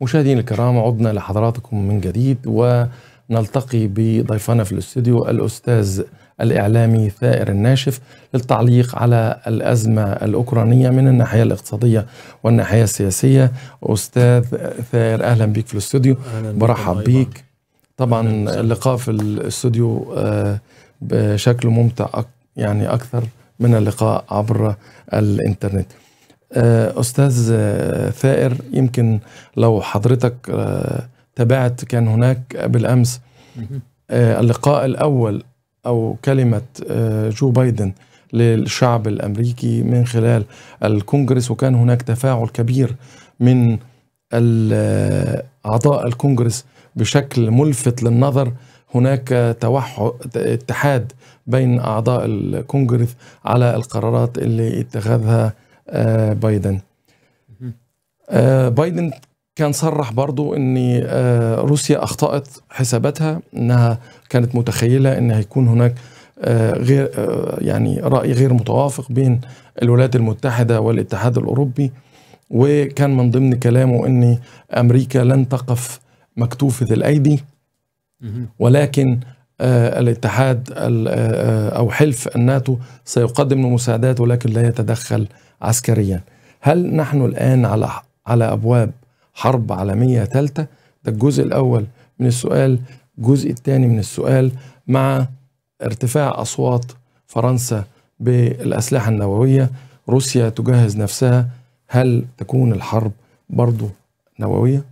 مشاهدينا الكرام عدنا لحضراتكم من جديد ونلتقي بضيفنا في الاستوديو الاستاذ الاعلامي ثائر الناشف للتعليق على الازمه الاوكرانيه من الناحيه الاقتصاديه والناحيه السياسيه استاذ ثائر اهلا بك في الاستوديو برحب بك طبعا اللقاء في الاستوديو آه، بشكل ممتع يعني اكثر من اللقاء عبر الانترنت آه، استاذ آه، ثائر يمكن لو حضرتك آه، تابعت كان هناك بالامس اللقاء الاول او كلمه جو بايدن للشعب الامريكي من خلال الكونجرس وكان هناك تفاعل كبير من اعضاء الكونجرس بشكل ملفت للنظر هناك توحد اتحاد بين اعضاء الكونجرس على القرارات اللي اتخذها آه، بايدن آه، بايدن كان صرح برضو ان آه، روسيا اخطات حساباتها انها كانت متخيله ان هيكون هناك غير يعني راي غير متوافق بين الولايات المتحده والاتحاد الاوروبي وكان من ضمن كلامه ان امريكا لن تقف مكتوفه الايدي ولكن الاتحاد او حلف الناتو سيقدم له مساعدات ولكن لا يتدخل عسكريا هل نحن الآن على على أبواب حرب عالمية ثالثة ده الجزء الأول من السؤال الجزء الثاني من السؤال مع ارتفاع أصوات فرنسا بالأسلحة النووية روسيا تجهز نفسها هل تكون الحرب برضو نووية؟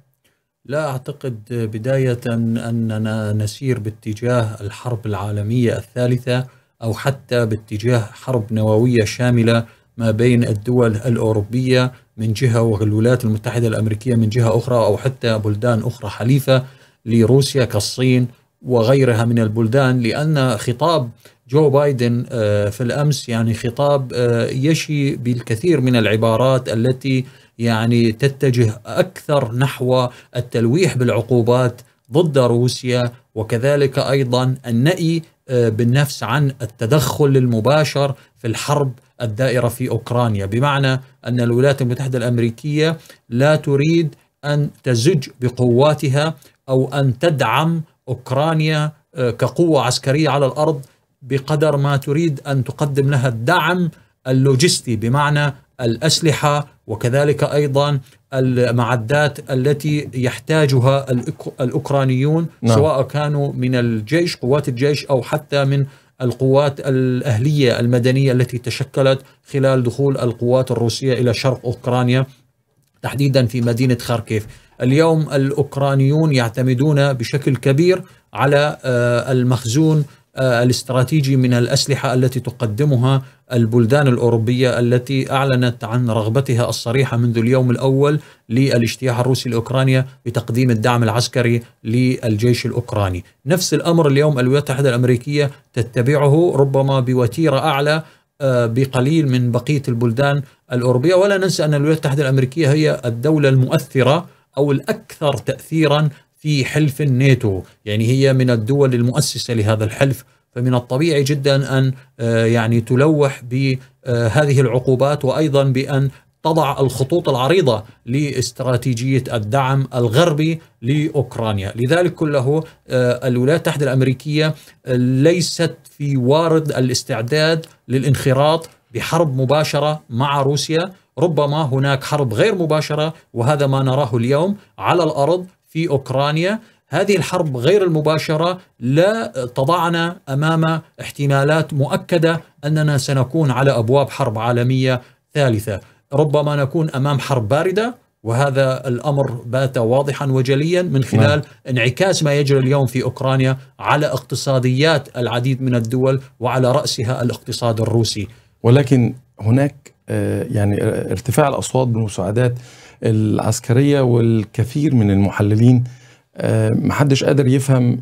لا أعتقد بداية أننا نسير باتجاه الحرب العالمية الثالثة أو حتى باتجاه حرب نووية شاملة ما بين الدول الأوروبية من جهة والولايات المتحدة الأمريكية من جهة أخرى أو حتى بلدان أخرى حليفة لروسيا كالصين وغيرها من البلدان لأن خطاب جو بايدن آه، في الأمس يعني خطاب آه، يشي بالكثير من العبارات التي يعني تتجه أكثر نحو التلويح بالعقوبات ضد روسيا وكذلك أيضا النأي آه، بالنفس عن التدخل المباشر في الحرب الدائرة في أوكرانيا بمعنى أن الولايات المتحدة الأمريكية لا تريد أن تزج بقواتها أو أن تدعم أوكرانيا آه، كقوة عسكرية على الأرض بقدر ما تريد أن تقدم لها الدعم اللوجستي بمعنى الأسلحة وكذلك أيضا المعدات التي يحتاجها الأوكرانيون نعم. سواء كانوا من الجيش قوات الجيش أو حتى من القوات الأهلية المدنية التي تشكلت خلال دخول القوات الروسية إلى شرق أوكرانيا تحديدا في مدينة خاركيف اليوم الأوكرانيون يعتمدون بشكل كبير على آه، المخزون آه، الاستراتيجي من الاسلحه التي تقدمها البلدان الاوروبيه التي اعلنت عن رغبتها الصريحه منذ اليوم الاول للاجتياح الروسي لاوكرانيا بتقديم الدعم العسكري للجيش الاوكراني. نفس الامر اليوم الولايات المتحده الامريكيه تتبعه ربما بوتيره اعلى آه، بقليل من بقيه البلدان الاوروبيه ولا ننسى ان الولايات المتحده الامريكيه هي الدوله المؤثره او الاكثر تاثيرا في حلف الناتو يعني هي من الدول المؤسسة لهذا الحلف فمن الطبيعي جدا أن آه، يعني تلوح بهذه آه، العقوبات وأيضا بأن تضع الخطوط العريضة لاستراتيجية الدعم الغربي لأوكرانيا لذلك كله آه، الولايات المتحدة الأمريكية ليست في وارد الاستعداد للانخراط بحرب مباشرة مع روسيا ربما هناك حرب غير مباشرة وهذا ما نراه اليوم على الأرض في أوكرانيا هذه الحرب غير المباشرة لا تضعنا أمام احتمالات مؤكدة أننا سنكون على أبواب حرب عالمية ثالثة ربما نكون أمام حرب باردة وهذا الأمر بات واضحا وجليا من نعم. خلال انعكاس ما يجري اليوم في أوكرانيا على اقتصاديات العديد من الدول وعلى رأسها الاقتصاد الروسي ولكن هناك آه، يعني ارتفاع الأصوات بالمساعدات العسكريه والكثير من المحللين آه، محدش قادر يفهم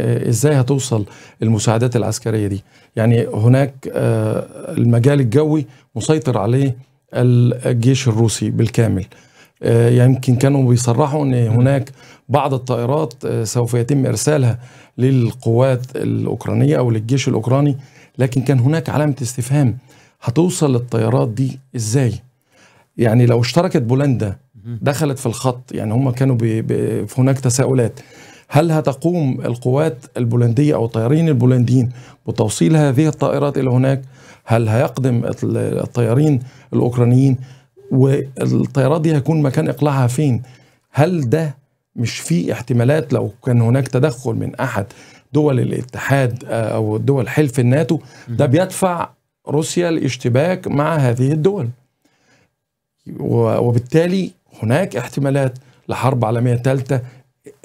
آه، ازاي هتوصل المساعدات العسكريه دي يعني هناك آه، المجال الجوي مسيطر عليه الجيش الروسي بالكامل يمكن كانوا بيصرحوا ان هناك بعض الطائرات سوف يتم ارسالها للقوات الاوكرانيه او للجيش الاوكراني لكن كان هناك علامه استفهام هتوصل الطيارات دي ازاي يعني لو اشتركت بولندا دخلت في الخط يعني هم كانوا بي بي هناك تساؤلات هل هتقوم القوات البولندية أو الطيارين البولنديين بتوصيل هذه الطائرات إلى هناك هل هيقدم الطيارين الأوكرانيين والطيارات دي هيكون مكان إقلاعها فين هل ده مش في احتمالات لو كان هناك تدخل من أحد دول الاتحاد آه، أو دول حلف الناتو ده بيدفع روسيا الاشتباك مع هذه الدول وبالتالي هناك احتمالات لحرب عالمية ثالثة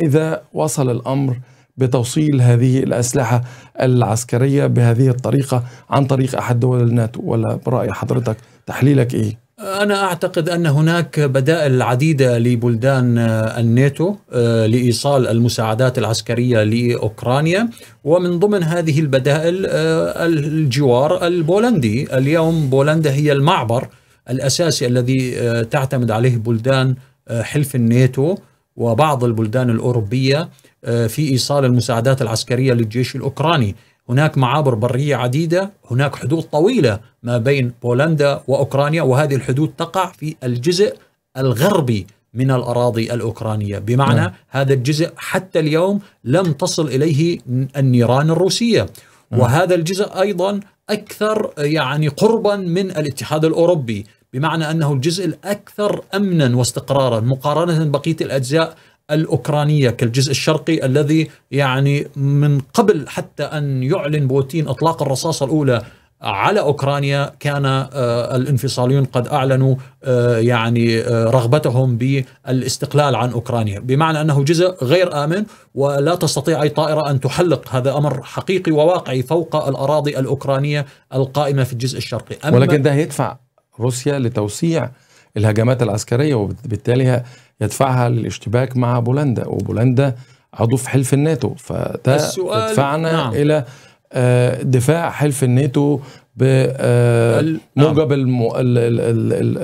إذا وصل الأمر بتوصيل هذه الأسلحة العسكرية بهذه الطريقة عن طريق أحد دول الناتو ولا برأي حضرتك تحليلك إيه؟ أنا أعتقد أن هناك بدائل عديدة لبلدان الناتو آه، لإيصال المساعدات العسكرية لأوكرانيا ومن ضمن هذه البدائل آه، الجوار البولندي اليوم بولندا هي المعبر الأساسي الذي آه، تعتمد عليه بلدان آه، حلف الناتو وبعض البلدان الأوروبية آه، في إيصال المساعدات العسكرية للجيش الأوكراني هناك معابر برية عديدة هناك حدود طويلة ما بين بولندا وأوكرانيا وهذه الحدود تقع في الجزء الغربي من الأراضي الأوكرانية بمعنى م. نعم. هذا الجزء حتى اليوم لم تصل إليه النيران الروسية وهذا الجزء أيضا أكثر يعني قربا من الاتحاد الأوروبي بمعنى أنه الجزء الأكثر أمنا واستقرارا مقارنة بقية الأجزاء الأوكرانية كالجزء الشرقي الذي يعني من قبل حتى أن يعلن بوتين أطلاق الرصاصة الأولى على اوكرانيا كان آه، الانفصاليون قد اعلنوا آه، يعني آه، رغبتهم بالاستقلال عن اوكرانيا، بمعنى انه جزء غير امن ولا تستطيع اي طائره ان تحلق، هذا امر حقيقي وواقعي فوق الاراضي الاوكرانيه القائمه في الجزء الشرقي. أما ولكن ده هيدفع روسيا لتوسيع الهجمات العسكريه وبالتالي يدفعها للاشتباك مع بولندا وبولندا عضو في حلف الناتو فده يدفعنا نعم. الى آه، دفاع حلف الناتو بموجب آه، نعم.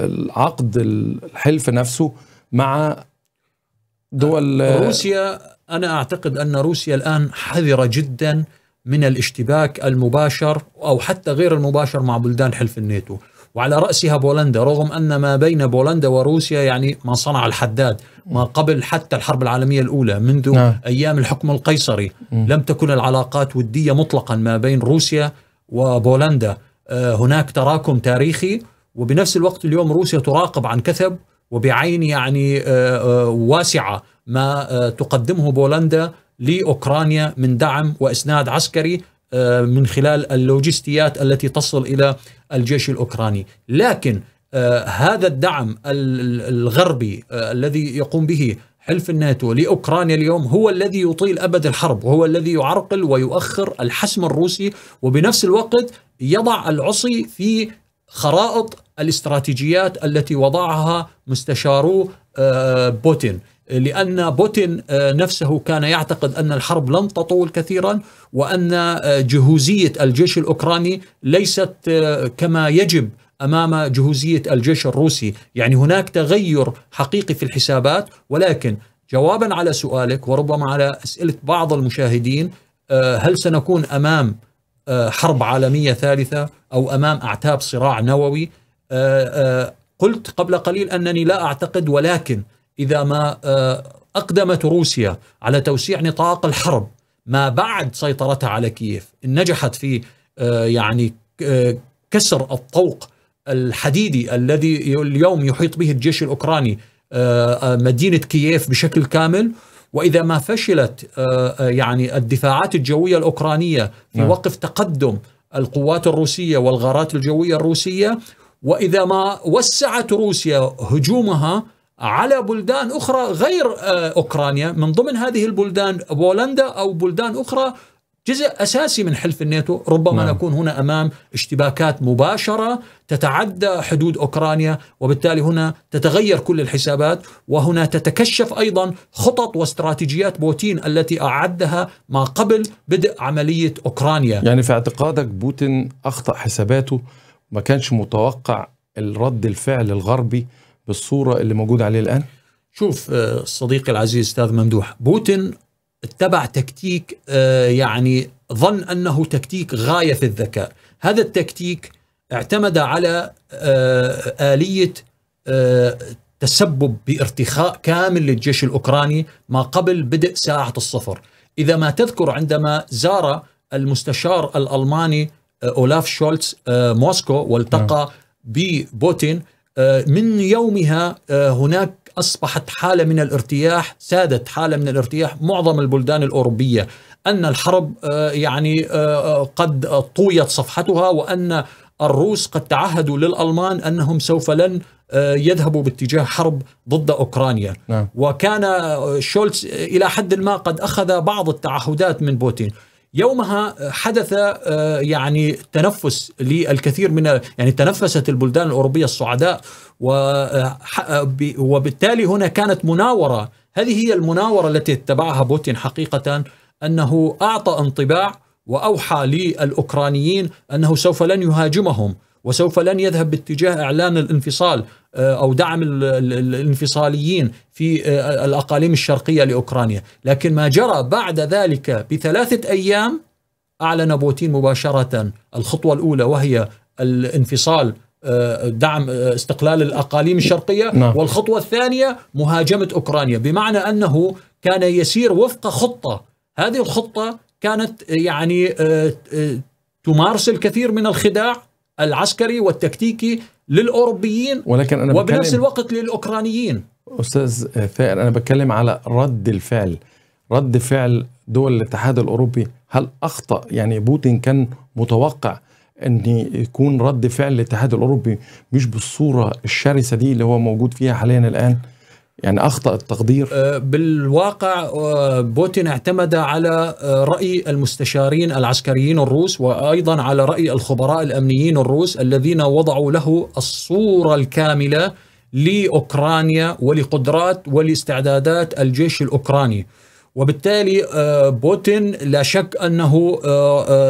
العقد الحلف نفسه مع دول آه، روسيا انا اعتقد ان روسيا الان حذره جدا من الاشتباك المباشر او حتى غير المباشر مع بلدان حلف الناتو وعلى رأسها بولندا رغم أن ما بين بولندا وروسيا يعني ما صنع الحداد ما قبل حتى الحرب العالمية الأولى منذ نعم. أيام الحكم القيصري لم تكن العلاقات ودية مطلقا ما بين روسيا وبولندا آه، هناك تراكم تاريخي وبنفس الوقت اليوم روسيا تراقب عن كثب وبعين يعني آه، آه، واسعة ما تقدمه بولندا لأوكرانيا من دعم وإسناد عسكري آه، من خلال اللوجستيات التي تصل الى الجيش الاوكراني، لكن آه، هذا الدعم الغربي آه، الذي يقوم به حلف الناتو لاوكرانيا اليوم هو الذي يطيل ابد الحرب وهو الذي يعرقل ويؤخر الحسم الروسي وبنفس الوقت يضع العصي في خرائط الاستراتيجيات التي وضعها مستشارو بوتين لأن بوتين آه، نفسه كان يعتقد أن الحرب لن تطول كثيرا وأن آه، جهوزية الجيش الأوكراني ليست آه، كما يجب امام جهوزيه الجيش الروسي، يعني هناك تغير حقيقي في الحسابات ولكن جوابا على سؤالك وربما على اسئله بعض المشاهدين هل سنكون امام حرب عالميه ثالثه او امام اعتاب صراع نووي؟ قلت قبل قليل انني لا اعتقد ولكن إذا ما آه، أقدمت روسيا على توسيع نطاق الحرب ما بعد سيطرتها على كييف إن نجحت في آه، يعني آه، كسر الطوق الحديدي الذي اليوم يحيط به الجيش الأوكراني مدينة كييف بشكل كامل وإذا ما فشلت يعني الدفاعات الجوية الأوكرانية في نعم. وقف تقدم القوات الروسية والغارات الجوية الروسية وإذا ما وسعت روسيا هجومها على بلدان أخرى غير آه، أوكرانيا من ضمن هذه البلدان بولندا أو بلدان أخرى جزء اساسي من حلف الناتو ربما نعم. نكون هنا امام اشتباكات مباشره تتعدى حدود اوكرانيا وبالتالي هنا تتغير كل الحسابات وهنا تتكشف ايضا خطط واستراتيجيات بوتين التي اعدها ما قبل بدء عمليه اوكرانيا يعني في اعتقادك بوتين اخطا حساباته ما كانش متوقع الرد الفعل الغربي بالصوره اللي موجوده عليه الان؟ شوف آه، صديقي العزيز استاذ ممدوح بوتين اتبع تكتيك آه، يعني ظن انه تكتيك غايه في الذكاء، هذا التكتيك اعتمد على آه، اليه تسبب بارتخاء كامل للجيش الاوكراني ما قبل بدء ساعه الصفر، اذا ما تذكر عندما زار المستشار الالماني اولاف شولتز موسكو والتقى نعم. ببوتين آه، من يومها آه، هناك اصبحت حاله من الارتياح سادت حاله من الارتياح معظم البلدان الاوروبيه ان الحرب آه، يعني قد طويت صفحتها وان الروس قد تعهدوا للالمان انهم سوف لن يذهبوا باتجاه حرب ضد اوكرانيا نعم. وكان شولتز الى حد ما قد اخذ بعض التعهدات من بوتين يومها آه، حدث آه، يعني تنفس للكثير من يعني تنفست البلدان الاوروبيه الصعداء آه، وبالتالي هنا كانت مناوره هذه هي المناوره التي اتبعها بوتين حقيقه انه اعطى انطباع واوحى للاوكرانيين انه سوف لن يهاجمهم وسوف لن يذهب باتجاه اعلان الانفصال آه، او دعم الانفصاليين في آه، الاقاليم الشرقيه لاوكرانيا، لكن ما جرى بعد ذلك بثلاثه ايام اعلن بوتين مباشره الخطوه الاولى وهي الانفصال آه، دعم استقلال الاقاليم الشرقيه نعم. والخطوه الثانيه مهاجمه اوكرانيا بمعنى انه كان يسير وفق خطه هذه الخطه كانت يعني تمارس الكثير من الخداع العسكري والتكتيكي للاوروبيين ولكن انا وبنفس الوقت للاوكرانيين استاذ ثائر انا بتكلم على رد الفعل رد فعل دول الاتحاد الاوروبي هل اخطا يعني بوتين كان متوقع ان يكون رد فعل الاتحاد الاوروبي مش بالصوره الشرسه دي اللي هو موجود فيها حاليا الان يعني اخطا التقدير أه، بالواقع أه، بوتين اعتمد على أه، راي المستشارين العسكريين الروس وايضا على راي الخبراء الامنيين الروس الذين وضعوا له الصوره الكامله لاوكرانيا ولقدرات ولاستعدادات الجيش الاوكراني وبالتالي بوتين لا شك انه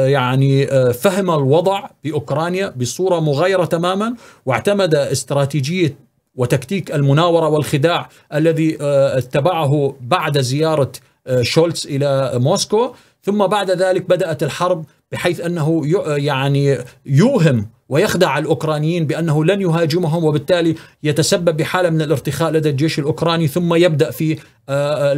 يعني فهم الوضع باوكرانيا بصوره مغايره تماما واعتمد استراتيجيه وتكتيك المناورة والخداع الذي آه، اتبعه بعد زيارة آه، شولتز إلى موسكو ثم بعد ذلك بدأت الحرب بحيث أنه آه، يعني يوهم ويخدع الأوكرانيين بأنه لن يهاجمهم وبالتالي يتسبب بحالة من الارتخاء لدى الجيش الأوكراني ثم يبدأ في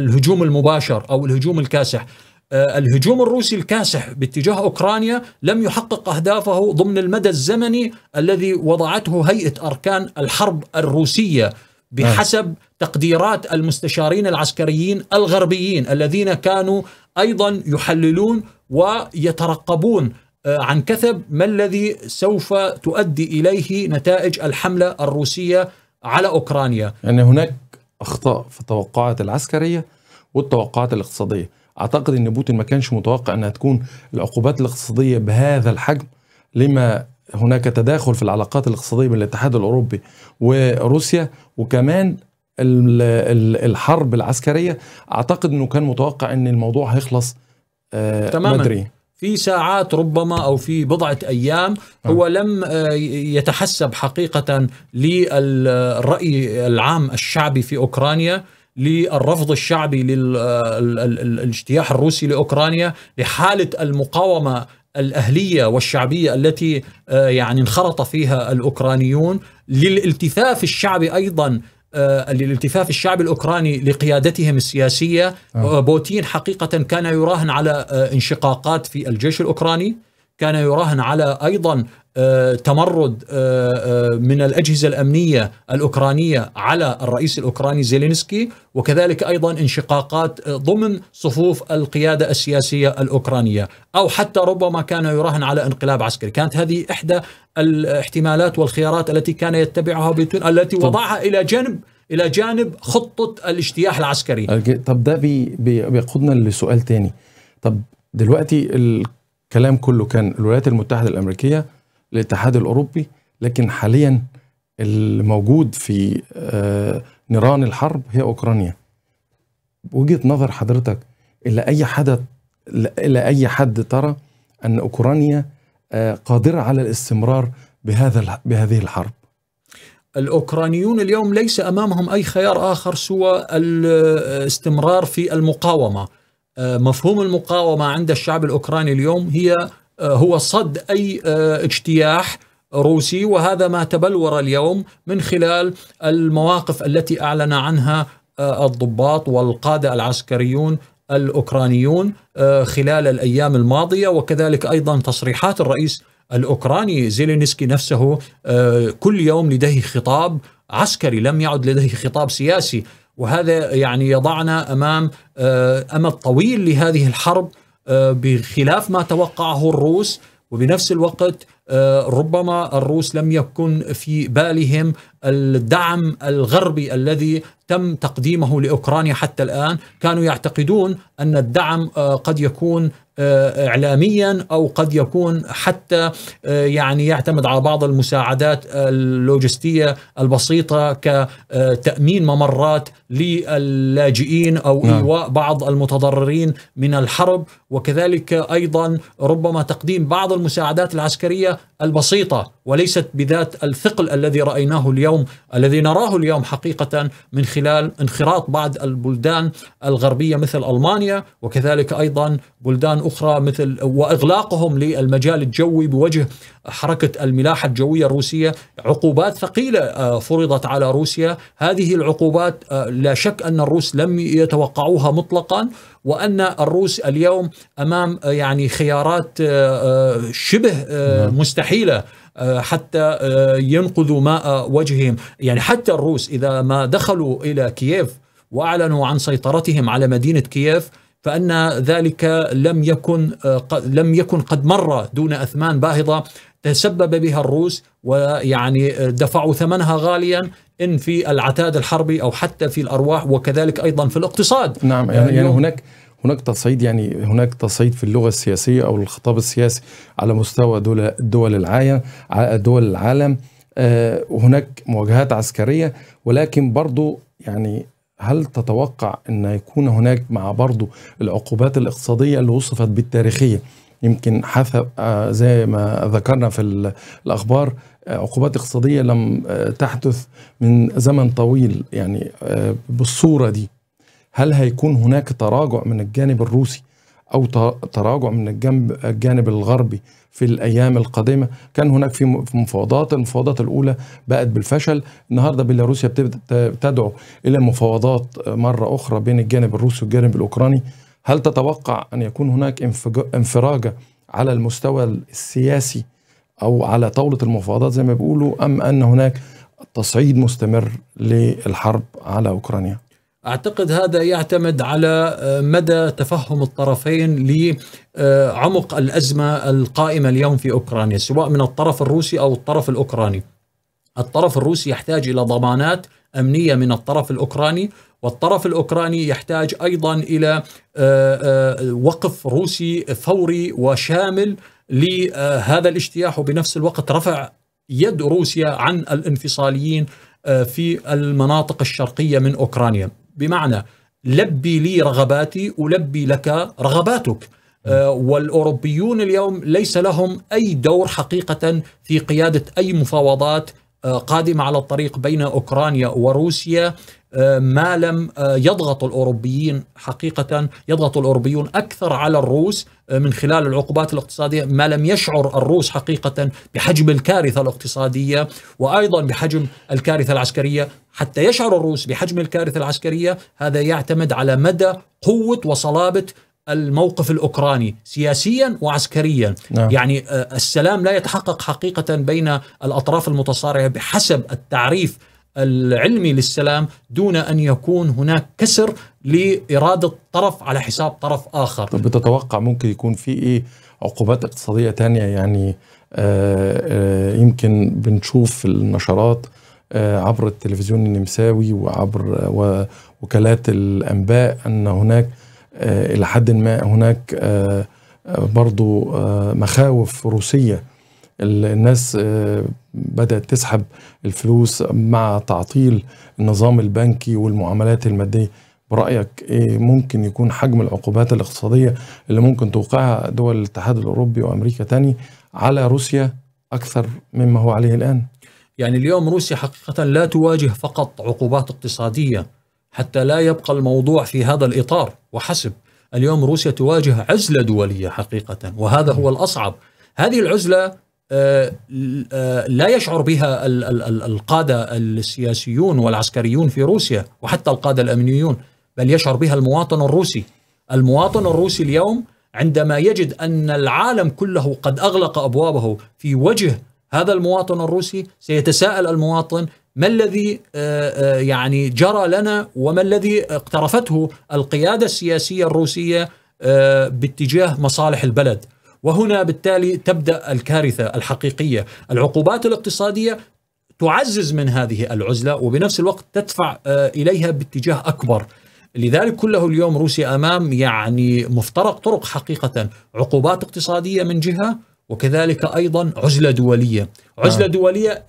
الهجوم المباشر أو الهجوم الكاسح آه، الهجوم الروسي الكاسح باتجاه اوكرانيا لم يحقق اهدافه ضمن المدى الزمني الذي وضعته هيئه اركان الحرب الروسيه بحسب تقديرات المستشارين العسكريين الغربيين الذين كانوا ايضا يحللون ويترقبون آه، عن كثب ما الذي سوف تؤدي اليه نتائج الحمله الروسيه على اوكرانيا. يعني هناك اخطاء في التوقعات العسكريه والتوقعات الاقتصاديه. اعتقد ان بوتين ما كانش متوقع انها تكون العقوبات الاقتصاديه بهذا الحجم لما هناك تداخل في العلاقات الاقتصاديه بين الاتحاد الاوروبي وروسيا وكمان الحرب العسكريه اعتقد انه كان متوقع ان الموضوع هيخلص آه، تماما مدري. في ساعات ربما او في بضعه ايام آه. هو لم آه، يتحسب حقيقه للراي العام الشعبي في اوكرانيا للرفض الشعبي للاجتياح الروسي لاوكرانيا لحاله المقاومه الاهليه والشعبيه التي آه، يعني انخرط فيها الاوكرانيون للالتفاف الشعبي ايضا آه، للالتفاف الشعبي الاوكراني لقيادتهم السياسيه آه. آه، بوتين حقيقه كان يراهن على انشقاقات في الجيش الاوكراني كان يراهن على ايضا آه، تمرد آه، آه، من الأجهزة الأمنية الأوكرانية على الرئيس الأوكراني زيلينسكي وكذلك أيضا انشقاقات ضمن صفوف القيادة السياسية الأوكرانية أو حتى ربما كان يراهن على انقلاب عسكري كانت هذه إحدى الاحتمالات والخيارات التي كان يتبعها بيتون التي وضعها إلى جانب إلى جانب خطة الاجتياح العسكري طب ده بي بيقودنا لسؤال تاني طب دلوقتي الكلام كله كان الولايات المتحدة الأمريكية الاتحاد الاوروبي لكن حاليا الموجود في آه، نيران الحرب هي اوكرانيا وجهه نظر حضرتك الى اي حد الى اي حد ترى ان اوكرانيا آه، قادره على الاستمرار بهذا بهذه الحرب الاوكرانيون اليوم ليس امامهم اي خيار اخر سوى الاستمرار في المقاومه آه، مفهوم المقاومه عند الشعب الاوكراني اليوم هي آه، هو صد أي آه، اجتياح روسي وهذا ما تبلور اليوم من خلال المواقف التي أعلن عنها آه، الضباط والقادة العسكريون الأوكرانيون خلال الأيام الماضية وكذلك أيضا تصريحات الرئيس الأوكراني زيلينسكي نفسه كل يوم لديه خطاب عسكري لم يعد لديه خطاب سياسي وهذا يعني يضعنا امام امد طويل لهذه الحرب آه، بخلاف ما توقعه الروس وبنفس الوقت آه، ربما الروس لم يكن في بالهم الدعم الغربي الذي تم تقديمه لاوكرانيا حتى الان، كانوا يعتقدون ان الدعم آه، قد يكون آه، اعلاميا او قد يكون حتى يعني يعتمد على بعض المساعدات اللوجستيه البسيطه كتامين ممرات للاجئين او نعم. ايواء بعض المتضررين من الحرب وكذلك ايضا ربما تقديم بعض المساعدات العسكريه البسيطة وليست بذات الثقل الذي رايناه اليوم الذي نراه اليوم حقيقه من خلال انخراط بعض البلدان الغربيه مثل المانيا وكذلك ايضا بلدان اخرى مثل واغلاقهم للمجال الجوي بوجه حركه الملاحه الجويه الروسيه عقوبات ثقيله آه، فرضت على روسيا هذه العقوبات آه، لا شك ان الروس لم يتوقعوها مطلقا وان الروس اليوم امام آه، يعني خيارات شبه نعم. مستحيله آه، حتى آه، ينقذوا ماء وجههم يعني حتى الروس إذا ما دخلوا إلى كييف وأعلنوا عن سيطرتهم على مدينة كييف فان ذلك لم يكن آه، لم يكن قد مر دون اثمان باهظه تسبب بها الروس ويعني دفعوا ثمنها غاليا ان في العتاد الحربي او حتى في الارواح وكذلك ايضا في الاقتصاد. نعم يعني, يعني هناك هناك تصعيد يعني هناك تصعيد في اللغه السياسيه او الخطاب السياسي على مستوى دول دول العالم دول العالم آه، هناك مواجهات عسكريه ولكن برضو يعني هل تتوقع ان يكون هناك مع برضو العقوبات الاقتصاديه اللي وصفت بالتاريخيه يمكن حث آه، زي ما ذكرنا في الاخبار آه، عقوبات اقتصاديه لم تحدث من زمن طويل يعني بالصوره دي هل هيكون هناك تراجع من الجانب الروسي او تراجع من الجانب الجانب الغربي في الايام القادمه كان هناك في مفاوضات المفاوضات الاولى بقت بالفشل النهارده بيلاروسيا تدعو الى مفاوضات مره اخرى بين الجانب الروسي والجانب الاوكراني هل تتوقع ان يكون هناك انفراجه على المستوى السياسي او على طاوله المفاوضات زي ما بيقولوا ام ان هناك تصعيد مستمر للحرب على اوكرانيا اعتقد هذا يعتمد على آه، مدى تفهم الطرفين لعمق الازمه القائمه اليوم في اوكرانيا سواء من الطرف الروسي او الطرف الاوكراني. الطرف الروسي يحتاج الى ضمانات امنيه من الطرف الاوكراني والطرف الاوكراني يحتاج ايضا الى آه، آه، وقف روسي فوري وشامل لهذا الاجتياح وبنفس الوقت رفع يد روسيا عن الانفصاليين في المناطق الشرقيه من اوكرانيا. بمعنى لبي لي رغباتي ألبي لك رغباتك آه، والأوروبيون اليوم ليس لهم أي دور حقيقة في قيادة أي مفاوضات آه، قادمة على الطريق بين أوكرانيا وروسيا آه، ما لم آه، يضغط الأوروبيين حقيقة يضغط الأوروبيون أكثر على الروس آه، من خلال العقوبات الاقتصادية ما لم يشعر الروس حقيقة بحجم الكارثة الاقتصادية وأيضا بحجم الكارثة العسكرية حتى يشعر الروس بحجم الكارثة العسكرية هذا يعتمد على مدى قوة وصلابة الموقف الاوكراني سياسيا وعسكريا نعم. يعني السلام لا يتحقق حقيقه بين الاطراف المتصارعه بحسب التعريف العلمي للسلام دون ان يكون هناك كسر لاراده طرف على حساب طرف اخر. طب بتتوقع ممكن يكون في ايه عقوبات اقتصاديه تانية يعني آآ آه، آآ آه، يمكن بنشوف في النشرات آه، عبر التلفزيون النمساوي وعبر وكالات الانباء ان هناك الى حد ما هناك برضو مخاوف روسيه الناس آه، بدأت تسحب الفلوس مع تعطيل النظام البنكي والمعاملات المادية برأيك إيه ممكن يكون حجم العقوبات الاقتصادية اللي ممكن توقعها دول الاتحاد الأوروبي وأمريكا تاني على روسيا أكثر مما هو عليه الآن يعني اليوم روسيا حقيقة لا تواجه فقط عقوبات اقتصادية حتى لا يبقى الموضوع في هذا الإطار وحسب اليوم روسيا تواجه عزلة دولية حقيقة وهذا هو الأصعب هذه العزلة آه، آه، لا يشعر بها القادة السياسيون والعسكريون في روسيا وحتى القادة الأمنيون بل يشعر بها المواطن الروسي المواطن الروسي اليوم عندما يجد أن العالم كله قد أغلق أبوابه في وجه هذا المواطن الروسي سيتساءل المواطن ما الذي آه، يعني جرى لنا وما الذي اقترفته القيادة السياسية الروسية باتجاه مصالح البلد وهنا بالتالي تبدا الكارثه الحقيقيه العقوبات الاقتصاديه تعزز من هذه العزله وبنفس الوقت تدفع آه، اليها باتجاه اكبر لذلك كله اليوم روسيا امام يعني مفترق طرق حقيقه عقوبات اقتصاديه من جهه وكذلك ايضا عزله دوليه، عزله نعم. آه. دوليه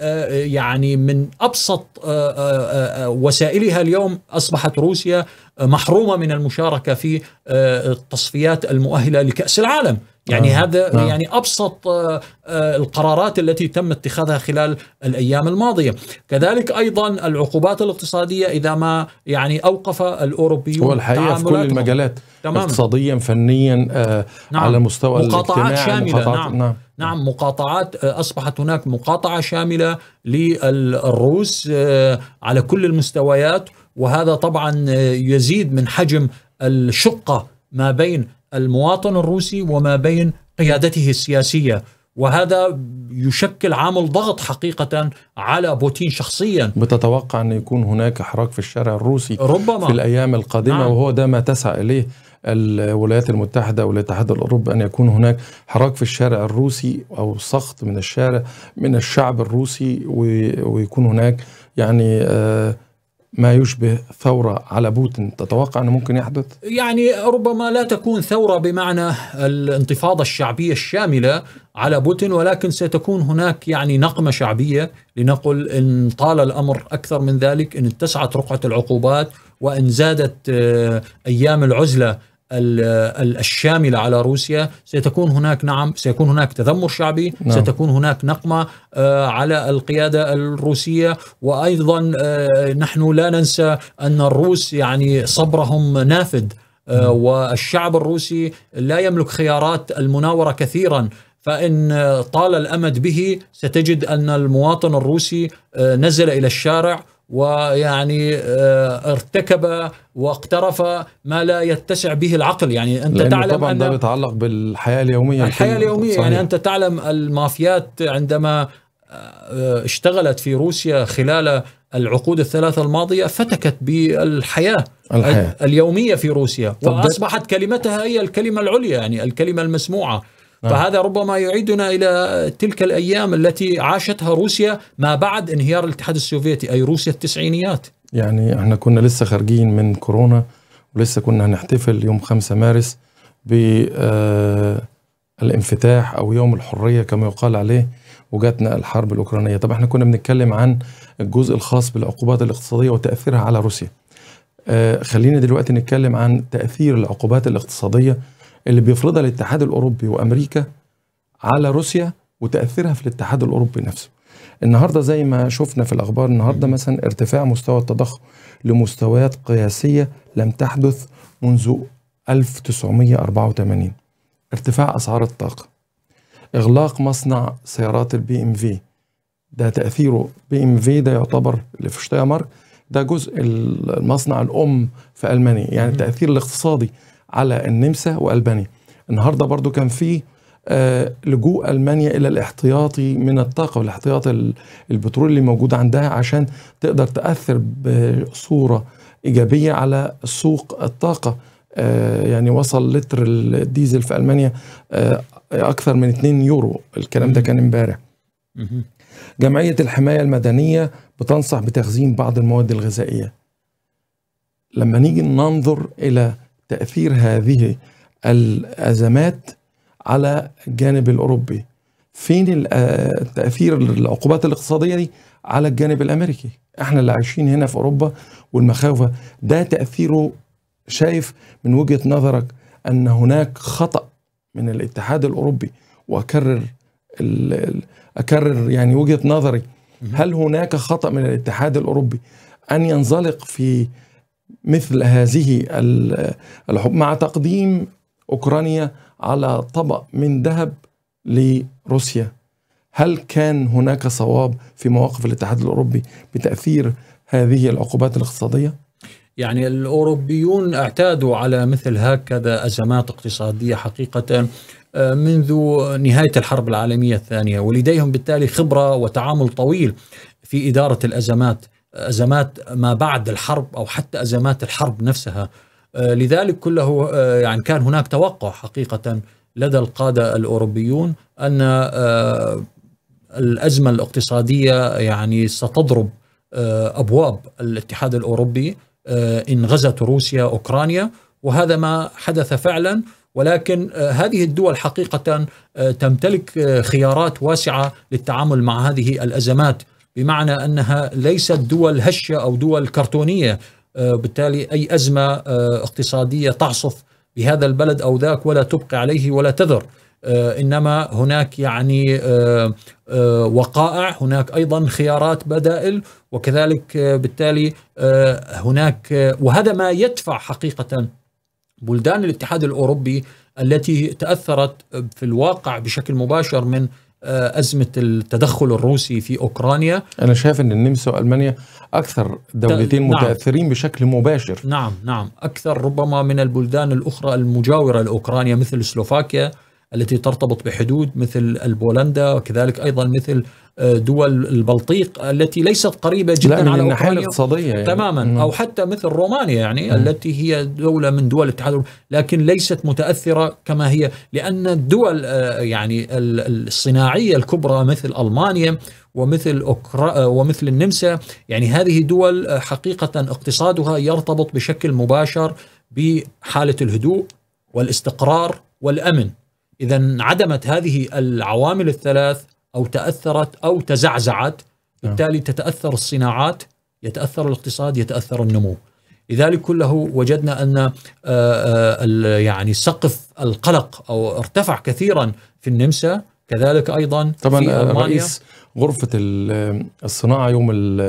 يعني من ابسط آه، آه، وسائلها اليوم اصبحت روسيا محرومه من المشاركه في التصفيات المؤهله لكاس العالم، يعني آه. هذا آه. يعني ابسط آه،, آه القرارات التي تم اتخاذها خلال الايام الماضيه، كذلك ايضا العقوبات الاقتصاديه اذا ما يعني اوقف الاوروبيون هو الحقيقه في كل المجالات تمام. اقتصاديا فنيا آه نعم. على مستوى مقاطعات يعني شامله مقاطعات نعم. نعم نعم مقاطعات آه، اصبحت هناك مقاطعه شامله للروس آه، على كل المستويات وهذا طبعا يزيد من حجم الشقه ما بين المواطن الروسي وما بين قيادته السياسيه وهذا يشكل عامل ضغط حقيقة على بوتين شخصيا بتتوقع أن يكون هناك حراك في الشارع الروسي ربما في الأيام القادمة نعم. وهو ده ما تسعى إليه الولايات المتحدة والاتحاد الأوروبي أن يكون هناك حراك في الشارع الروسي أو سخط من الشارع من الشعب الروسي ويكون هناك يعني آه ما يشبه ثورة على بوتين تتوقع أنه ممكن يحدث؟ يعني ربما لا تكون ثورة بمعنى الانتفاضة الشعبية الشاملة على بوتين ولكن ستكون هناك يعني نقمة شعبية لنقل إن طال الأمر أكثر من ذلك إن اتسعت رقعة العقوبات وإن زادت آه، أيام العزلة الشامله على روسيا ستكون هناك نعم سيكون هناك تذمر شعبي نعم. ستكون هناك نقمه آه، على القياده الروسيه وايضا آه، نحن لا ننسى ان الروس يعني صبرهم نافد آه، نعم. والشعب الروسي لا يملك خيارات المناوره كثيرا فان طال الامد به ستجد ان المواطن الروسي نزل الى الشارع ويعني آه، ارتكب واقترف ما لا يتسع به العقل يعني انت تعلم طبعا أن ده بيتعلق بالحياه اليوميه الحياه اليوميه يعني صحيح. يعني انت تعلم المافيات عندما آه، اشتغلت في روسيا خلال العقود الثلاثة الماضية فتكت بالحياة الحياة. اليومية في روسيا وأصبحت كلمتها هي الكلمة العليا يعني الكلمة المسموعة نعم. فهذا ربما يعيدنا الى تلك الايام التي عاشتها روسيا ما بعد انهيار الاتحاد السوفيتي اي روسيا التسعينيات يعني احنا كنا لسه خارجين من كورونا ولسه كنا هنحتفل يوم 5 مارس ب آه، الانفتاح او يوم الحريه كما يقال عليه وجاتنا الحرب الاوكرانيه طب احنا كنا بنتكلم عن الجزء الخاص بالعقوبات الاقتصاديه وتاثيرها على روسيا آه، خلينا دلوقتي نتكلم عن تاثير العقوبات الاقتصاديه اللي بيفرضها الاتحاد الاوروبي وامريكا على روسيا وتاثيرها في الاتحاد الاوروبي نفسه. النهارده زي ما شفنا في الاخبار النهارده مثلا ارتفاع مستوى التضخم لمستويات قياسيه لم تحدث منذ 1984 ارتفاع اسعار الطاقه اغلاق مصنع سيارات البي ام في ده تاثيره بي ام في ده يعتبر اللي في شتايمارك ده جزء المصنع الام في المانيا يعني التاثير الاقتصادي على النمسا والبانيا النهارده برضو كان في آه، لجوء المانيا الى الاحتياطي من الطاقه والاحتياطي البترول اللي موجود عندها عشان تقدر تاثر بصوره ايجابيه على سوق الطاقه آه، يعني وصل لتر الديزل في المانيا آه، اكثر من 2 يورو الكلام ده كان امبارح جمعيه الحمايه المدنيه بتنصح بتخزين بعض المواد الغذائيه لما نيجي ننظر الى تاثير هذه الازمات على الجانب الاوروبي فين آه، تاثير العقوبات الاقتصاديه دي على الجانب الامريكي احنا اللي عايشين هنا في اوروبا والمخاوف ده تاثيره شايف من وجهه نظرك ان هناك خطا من الاتحاد الاوروبي واكرر اكرر يعني وجهه نظري هل هناك خطا من الاتحاد الاوروبي ان ينزلق في مثل هذه الحب مع تقديم أوكرانيا على طبق من ذهب لروسيا هل كان هناك صواب في مواقف الاتحاد الأوروبي بتأثير هذه العقوبات الاقتصادية؟ يعني الأوروبيون اعتادوا على مثل هكذا أزمات اقتصادية حقيقة آه، منذ نهاية الحرب العالمية الثانية ولديهم بالتالي خبرة وتعامل طويل في إدارة الأزمات ازمات ما بعد الحرب او حتى ازمات الحرب نفسها آه، لذلك كله آه، يعني كان هناك توقع حقيقه لدى القاده الاوروبيون ان آه، الازمه الاقتصاديه يعني ستضرب ابواب الاتحاد الاوروبي ان غزت روسيا اوكرانيا وهذا ما حدث فعلا ولكن هذه الدول حقيقه تمتلك خيارات واسعه للتعامل مع هذه الازمات بمعنى أنها ليست دول هشة أو دول كرتونية وبالتالي آه، أي أزمة آه، اقتصادية تعصف بهذا البلد أو ذاك ولا تبقي عليه ولا تذر آه، انما هناك يعني وقائع هناك ايضا خيارات بدائل وكذلك بالتالي هناك وهذا ما يدفع حقيقه بلدان الاتحاد الاوروبي التي تاثرت في الواقع بشكل مباشر من آه، ازمه التدخل الروسي في اوكرانيا انا شايف ان النمسا والمانيا اكثر دولتين نعم. متاثرين بشكل مباشر نعم نعم اكثر ربما من البلدان الاخرى المجاوره لاوكرانيا مثل سلوفاكيا التي ترتبط بحدود مثل البولندا وكذلك ايضا مثل دول البلطيق التي ليست قريبة جدا يعني من على الناحية الاقتصادية يعني. تماما مم. أو حتى مثل رومانيا يعني مم. التي هي دولة من دول الاتحاد لكن ليست متأثرة كما هي لأن الدول آه، يعني الصناعية الكبرى مثل ألمانيا ومثل أوكرا آه، ومثل النمسا يعني هذه دول آه، حقيقة اقتصادها يرتبط بشكل مباشر بحالة الهدوء والاستقرار والأمن إذا عدمت هذه العوامل الثلاث أو تأثرت أو تزعزعت نعم. بالتالي تتأثر الصناعات يتأثر الاقتصاد يتأثر النمو لذلك كله وجدنا أن آه، آه، يعني سقف القلق أو ارتفع كثيرا في النمسا كذلك أيضا طبعا في آه، ألمانيا رئيس غرفة الصناعة يوم الـ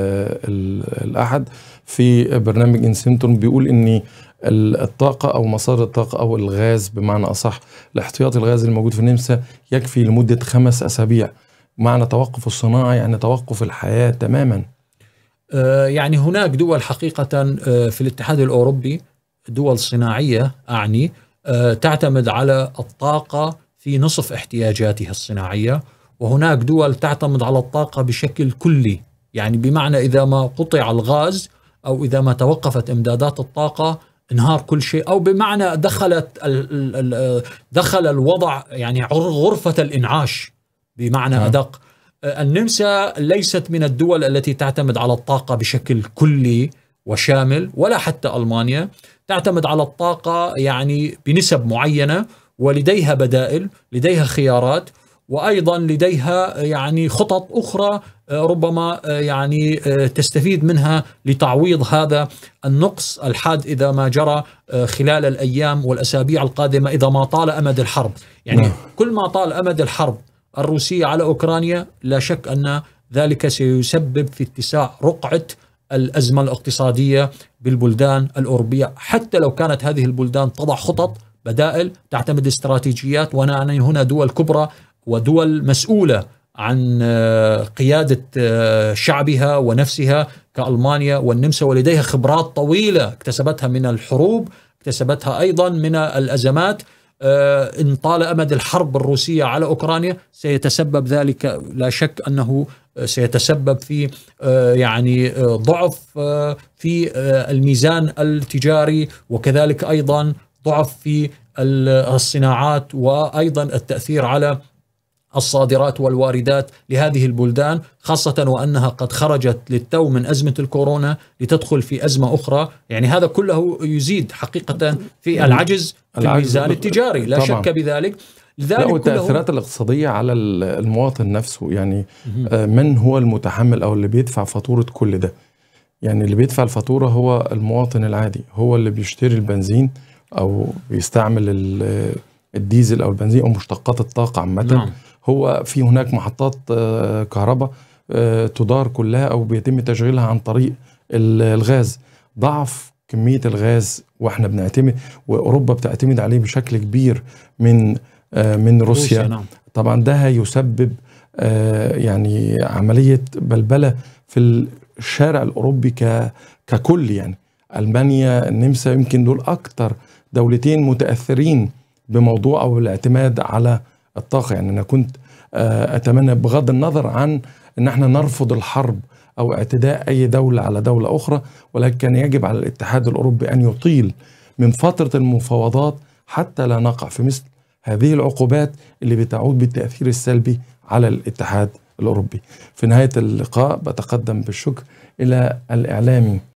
الـ الأحد في برنامج انسنتون بيقول أن الطاقة أو مصادر الطاقة أو الغاز بمعنى أصح الاحتياطي الغاز الموجود في النمسا يكفي لمدة خمس أسابيع معنى توقف الصناعة يعني توقف الحياة تماما آه، يعني هناك دول حقيقة آه، في الاتحاد الأوروبي دول صناعية أعني آه، تعتمد على الطاقة في نصف احتياجاتها الصناعية وهناك دول تعتمد على الطاقة بشكل كلي يعني بمعنى إذا ما قطع الغاز أو إذا ما توقفت إمدادات الطاقة انهار كل شيء او بمعنى دخلت دخل الوضع يعني غرفه الانعاش بمعنى نعم. آه. أدق النمسا ليست من الدول التي تعتمد على الطاقة بشكل كلي وشامل ولا حتى ألمانيا تعتمد على الطاقة يعني بنسب معينة ولديها بدائل لديها خيارات وايضا لديها يعني خطط اخرى أه، ربما أه، يعني أه، تستفيد منها لتعويض هذا النقص الحاد اذا ما جرى خلال الايام والاسابيع القادمه اذا ما طال امد الحرب، يعني نعم. كل ما طال امد الحرب الروسية على أوكرانيا لا شك أن ذلك سيسبب في اتساع رقعة الأزمة الاقتصادية بالبلدان الأوروبية حتى لو كانت هذه البلدان تضع خطط بدائل تعتمد استراتيجيات وأنا هنا دول كبرى ودول مسؤولة عن آه، قيادة آه، شعبها ونفسها كألمانيا والنمسا ولديها خبرات طويلة اكتسبتها من الحروب اكتسبتها أيضا من الأزمات آه، إن طال أمد الحرب الروسية على أوكرانيا سيتسبب ذلك لا شك أنه سيتسبب في آه، يعني آه، ضعف في الميزان التجاري وكذلك أيضا ضعف في الصناعات وأيضا التأثير على الصادرات والواردات لهذه البلدان خاصة وأنها قد خرجت للتو من أزمة الكورونا لتدخل في أزمة أخرى يعني هذا كله يزيد حقيقة في يعني العجز في الميزان التجاري لا طبعا. شك بذلك لذلك والتأثيرات الاقتصادية على المواطن نفسه يعني آه، من هو المتحمل أو اللي بيدفع فاتورة كل ده يعني اللي بيدفع الفاتورة هو المواطن العادي هو اللي بيشتري البنزين أو بيستعمل الديزل أو البنزين أو مشتقات الطاقة عامة نعم. هو في هناك محطات آه، كهرباء آه، تدار كلها او بيتم تشغيلها عن طريق الغاز ضعف كميه الغاز واحنا بنعتمد واوروبا بتعتمد عليه بشكل كبير من آه، من روسيا, روسيا نعم. طبعا ده هيسبب يعني عمليه بلبله في الشارع الاوروبي ككل يعني المانيا النمسا يمكن دول اكتر دولتين متاثرين بموضوع او الاعتماد على الطاقه يعني انا كنت آه، اتمنى بغض النظر عن ان احنا نرفض الحرب او اعتداء اي دوله على دوله اخرى ولكن كان يجب على الاتحاد الاوروبي ان يطيل من فتره المفاوضات حتى لا نقع في مثل هذه العقوبات اللي بتعود بالتاثير السلبي على الاتحاد الاوروبي. في نهايه اللقاء بتقدم بالشكر الى الاعلامي